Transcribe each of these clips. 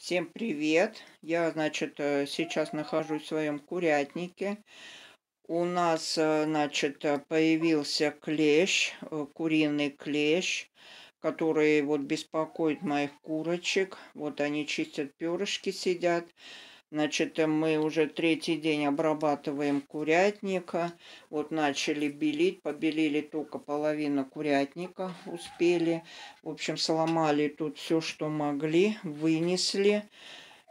Всем привет! Я, значит, э, сейчас нахожусь в своем курятнике. У нас, э, значит, э, появился клещ, куриный клещ, который вот беспокоит моих курочек. Вот они чистят перышки, сидят. Значит, мы уже третий день обрабатываем курятника. Вот начали белить. Побелили только половину курятника. Успели. В общем, сломали тут все, что могли. Вынесли.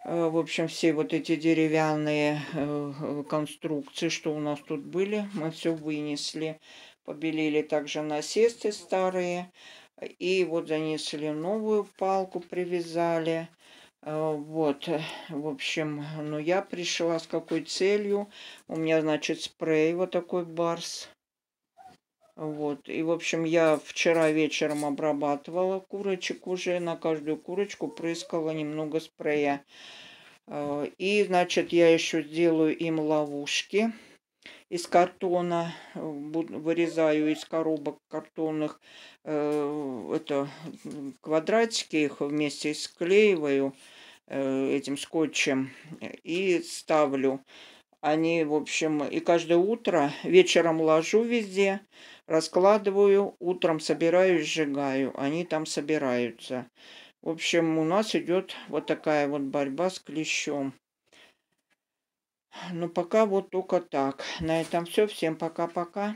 Э, в общем, все вот эти деревянные э, э, конструкции, что у нас тут были, мы все вынесли. Побелили также насесты старые. И вот занесли новую палку, привязали. Э, вот, э, в общем, ну я пришла с какой целью. У меня, значит, спрей вот такой барс. Вот, и, в общем, я вчера вечером обрабатывала курочек уже. На каждую курочку прыскала немного спрея. Э, и, значит, я еще сделаю им ловушки из картона, вырезаю из коробок картонных э, это, квадратики, их вместе склеиваю. Э, этим скотчем и ставлю. Они, в общем, и каждое утро вечером ложу везде, раскладываю, утром собираю и сжигаю. Они там собираются. В общем, у нас идет вот такая вот борьба с клещом. Но ну, пока вот только так. На этом все. Всем пока-пока.